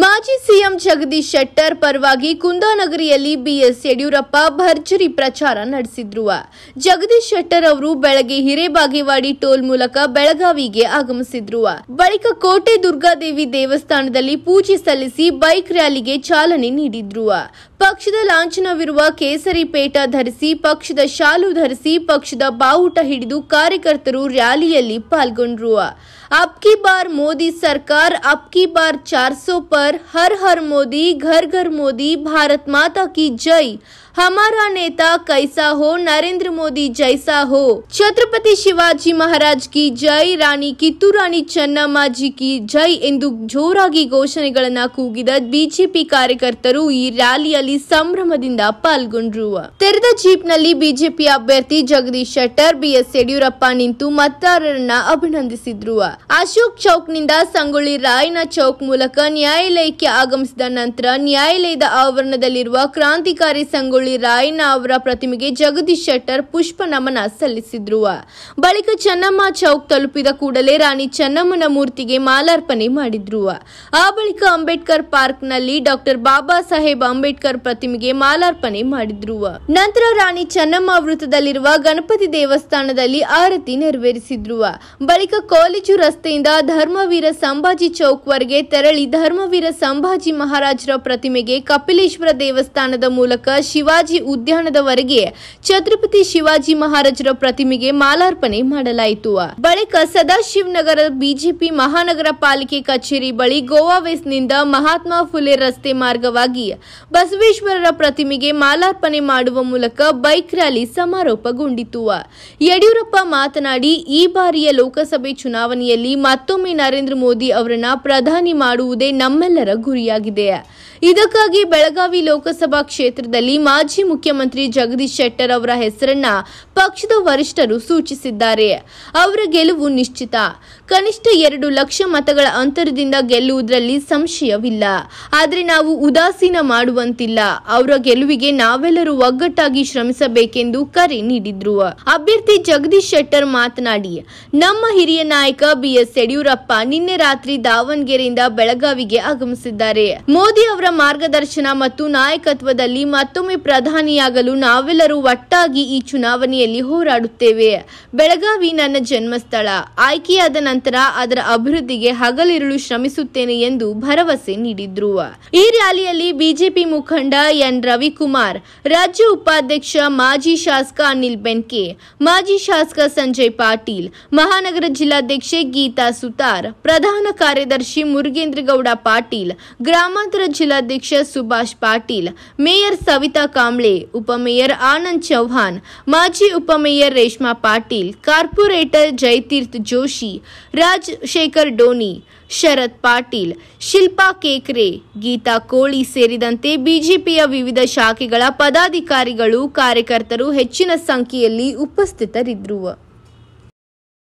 ಮಾಜಿ ಸಿಎಂ ಜಗದೀಶ್ ಶೆಟ್ಟರ್ ಪರವಾಗಿ ಕುಂದಾನಗರಿಯಲ್ಲಿ ಬಿಎಸ್ ಯಡಿಯೂರಪ್ಪ ಭರ್ಜರಿ ಪ್ರಚಾರ ನಡೆಸಿದ್ರು ಜಗದೀಶ್ ಶೆಟ್ಟರ್ ಅವರು ಬೆಳಗ್ಗೆ ಹಿರೇಬಾಗೇವಾಡಿ ಟೋಲ್ ಮೂಲಕ ಬೆಳಗಾವಿಗೆ ಆಗಮಿಸಿದ್ರು ಬಳಿಕ ಕೋಟೆ ದುರ್ಗಾದೇವಿ ದೇವಸ್ಥಾನದಲ್ಲಿ ಪೂಜೆ ಸಲ್ಲಿಸಿ ಬೈಕ್ ರ್ಯಾಲಿಗೆ ಚಾಲನೆ ನೀಡಿದ್ರು ಪಕ್ಷದ ಲಾಂಛನವಿರುವ ಕೇಸರಿ ಪೇಟ ಧರಿಸಿ ಪಕ್ಷದ ಶಾಲೂ ಧರಿಸಿ ಪಕ್ಷದ ಬಾವುಟ ಹಿಡಿದು ಕಾರ್ಯಕರ್ತರು ರಾಲಿಯಲ್ಲಿ ಪಾಲ್ಗೊಂಡರು ಅಪ್ಕೀ ಬಾರ್ ಮೋದಿ ಸರ್ಕಾರ ಅಪ್ಕೀ ಬಾರ್ 400 ಪರ್ ಹರ ಹರ ಮೋದಿ گھر گھر ಮೋದಿ ಭಾರತ ಮಾತಾ ಕಿ ಜೈ ہمارا ನೇತಾ ಕೈಸಾ ಹೋ ನರೇಂದ್ರ ಮೋದಿ ಜೈಸಾ ಹೋ ಚత్రಪತಿ ಶಿವಾಜಿ ಮಹಾರಾಜ್ ಕಿ ಜೈ ರಾಣಿ ಕಿ ತು ರಾಣಿ ಚೆನ್ನಮಾಜಿ ಕಿ ಜೈ ಎಂದು ಜೋರಾಗಿ ಘೋಷಣೆಗಳನ್ನು ಕೂಗಿದ ಬಿಜিপি ಕಾರ್ಯಕರ್ತರು ಈ ರಾಲಿಯ ಸಂಭ್ರಮದಿಂದ ಪಾಲ್ಗೊಂಡ್ರು ತೆರೆದ ಜೀಪ್ನಲ್ಲಿ ಬಿಜೆಪಿ ಅಭ್ಯರ್ಥಿ ಜಗದೀಶ್ ಶೆಟ್ಟರ್ ಬಿಎಸ್ ಯಡಿಯೂರಪ್ಪ ನಿಂತು ಮತದಾರರನ್ನ ಅಭಿನಂದಿಸಿದ್ರು ಅಶೋಕ್ ಚೌಕ್ನಿಂದ ಸಂಗೊಳ್ಳಿ ರಾಯನ ಚೌಕ್ ಮೂಲಕ ನ್ಯಾಯಾಲಯಕ್ಕೆ ಆಗಮಿಸಿದ ನಂತರ ನ್ಯಾಯಾಲಯದ ಆವರಣದಲ್ಲಿರುವ ಕ್ರಾಂತಿಕಾರಿ ಸಂಗೊಳ್ಳಿ ರಾಯಣ್ಣ ಅವರ ಪ್ರತಿಮೆಗೆ ಜಗದೀಶ್ ಶೆಟ್ಟರ್ ಪುಷ್ಪ ನಮನ ಸಲ್ಲಿಸಿದ್ರು ಬಳಿಕ ಚೆನ್ನಮ್ಮ ಚೌಕ್ ತಲುಪಿದ ಕೂಡಲೇ ರಾಣಿ ಚೆನ್ನಮ್ಮನ ಮೂರ್ತಿಗೆ ಮಾಲಾರ್ಪಣೆ ಮಾಡಿದ್ರು ಆ ಬಳಿಕ ಅಂಬೇಡ್ಕರ್ ಪಾರ್ಕ್ನಲ್ಲಿ ಡಾಕ್ಟರ್ ಬಾಬಾ ಸಾಹೇಬ್ ಅಂಬೇಡ್ಕರ್ ಪ್ರತಿಮೆಗೆ ಮಾಲಾರ್ಪಣೆ ಮಾಡಿದ್ರು ನಂತರ ರಾಣಿ ಚೆನ್ನಮ್ಮ ವೃತ್ತದಲ್ಲಿರುವ ಗಣಪತಿ ದೇವಸ್ಥಾನದಲ್ಲಿ ಆರತಿ ನೆರವೇರಿಸಿದ್ರು ಬಳಿಕ ಕಾಲೇಜು ರಸ್ತೆಯಿಂದ ಧರ್ಮವೀರ ಸಂಭಾಜಿ ಚೌಕ್ವರೆಗೆ ತೆರಳಿ ಧರ್ಮವೀರ ಸಂಭಾಜಿ ಮಹಾರಾಜರ ಪ್ರತಿಮೆಗೆ ಕಪಿಲೇಶ್ವರ ದೇವಸ್ಥಾನದ ಮೂಲಕ ಶಿವಾಜಿ ಉದ್ಯಾನದವರೆಗೆ ಛತ್ರಪತಿ ಶಿವಾಜಿ ಮಹಾರಾಜರ ಪ್ರತಿಮೆಗೆ ಮಾಲಾರ್ಪಣೆ ಮಾಡಲಾಯಿತು ಬಳಿಕ ಸದಾಶಿವನಗರ ಬಿಜೆಪಿ ಮಹಾನಗರ ಪಾಲಿಕೆ ಕಚೇರಿ ಬಳಿ ಗೋವಾ ನಿಂದ ಮಹಾತ್ಮ ಫುಲೆ ರಸ್ತೆ ಮಾರ್ಗವಾಗಿ ಬಸವೇಶ್ವರ ಸಿದ್ದೇಶ್ವರರ ಪ್ರತಿಮೆಗೆ ಮಾಲಾರ್ಪಣೆ ಮಾಡುವ ಮೂಲಕ ಬೈಕ್ ರ್ಯಾಲಿ ಸಮಾರೋಪಗೊಂಡಿತು ಯಡಿಯೂರಪ್ಪ ಮಾತನಾಡಿ ಈ ಬಾರಿಯ ಲೋಕಸಭೆ ಚುನಾವಣೆಯಲ್ಲಿ ಮತ್ತೊಮ್ಮೆ ನರೇಂದ್ರ ಮೋದಿ ಅವರನ್ನ ಪ್ರಧಾನಿ ಮಾಡುವುದೇ ನಮ್ಮೆಲ್ಲರ ಗುರಿಯಾಗಿದೆ ಇದಕ್ಕಾಗಿ ಬೆಳಗಾವಿ ಲೋಕಸಭಾ ಕ್ಷೇತ್ರದಲ್ಲಿ ಮಾಜಿ ಮುಖ್ಯಮಂತ್ರಿ ಜಗದೀಶ್ ಶೆಟ್ಟರ್ ಅವರ ಹೆಸರನ್ನ ಪಕ್ಷದ ವರಿಷ್ಠರು ಸೂಚಿಸಿದ್ದಾರೆ ಅವರ ಗೆಲುವು ನಿಶ್ಚಿತ ಕನಿಷ್ಠ ಎರಡು ಲಕ್ಷ ಮತಗಳ ಅಂತರದಿಂದ ಗೆಲ್ಲುವುದರಲ್ಲಿ ಸಂಶಯವಿಲ್ಲ ಆದರೆ ನಾವು ಉದಾಸೀನ ಮಾಡುವಂತಿಲ್ಲ ಇಲ್ಲ ಅವರ ಗೆಲುವಿಗೆ ನಾವೆಲ್ಲರೂ ಒಗ್ಗಟ್ಟಾಗಿ ಶ್ರಮಿಸಬೇಕೆಂದು ಕರೆ ನೀಡಿದ್ರು ಅಭ್ಯರ್ಥಿ ಜಗದೀಶ್ ಶೆಟ್ಟರ್ ಮಾತನಾಡಿ ನಮ್ಮ ಹಿರಿಯ ನಾಯಕ ಬಿಎಸ್ ಯಡಿಯೂರಪ್ಪ ನಿನ್ನೆ ರಾತ್ರಿ ದಾವಣಗೆರೆಯಿಂದ ಬೆಳಗಾವಿಗೆ ಆಗಮಿಸಿದ್ದಾರೆ ಮೋದಿ ಅವರ ಮಾರ್ಗದರ್ಶನ ಮತ್ತು ನಾಯಕತ್ವದಲ್ಲಿ ಮತ್ತೊಮ್ಮೆ ಪ್ರಧಾನಿಯಾಗಲು ನಾವೆಲ್ಲರೂ ಒಟ್ಟಾಗಿ ಈ ಚುನಾವಣೆಯಲ್ಲಿ ಹೋರಾಡುತ್ತೇವೆ ಬೆಳಗಾವಿ ನನ್ನ ಜನ್ಮಸ್ಥಳ ಆಯ್ಕೆಯಾದ ನಂತರ ಅದರ ಅಭಿವೃದ್ಧಿಗೆ ಹಗಲಿರುಳು ಶ್ರಮಿಸುತ್ತೇನೆ ಎಂದು ಭರವಸೆ ನೀಡಿದ್ರು ಈ ರ್ಯಾಲಿಯಲ್ಲಿ ಬಿಜೆಪಿ ಮುಖಂಡ मुखंड एन रविकुमार राज्य उपाध्यक्ष मजी शासक अनिल बेनके मजी शासक संजय पाटील महानगर जिला गीता सुतार प्रधान कार्यदर्शी मुर्गेन्द्रगौड पाटील ग्रामांतर जिला सुभाष पाटील मेयर सविता कांबले उपमेयर आनंद चौहान मजी उपमेयर रेशमा पाटील कॉर्पोरेटर जयतीर्थ जोशी राजशेखर डोनी ಶರತ್ ಪಾಟೀಲ್ ಶಿಲ್ಪಾ ಕೇಕ್ರೆ ಗೀತಾ ಕೋಳಿ ಸೇರಿದಂತೆ ಬಿಜೆಪಿಯ ವಿವಿಧ ಶಾಖೆಗಳ ಪದಾಧಿಕಾರಿಗಳು ಕಾರ್ಯಕರ್ತರು ಹೆಚ್ಚಿನ ಸಂಖ್ಯೆಯಲ್ಲಿ ಉಪಸ್ಥಿತರಿದ್ದರು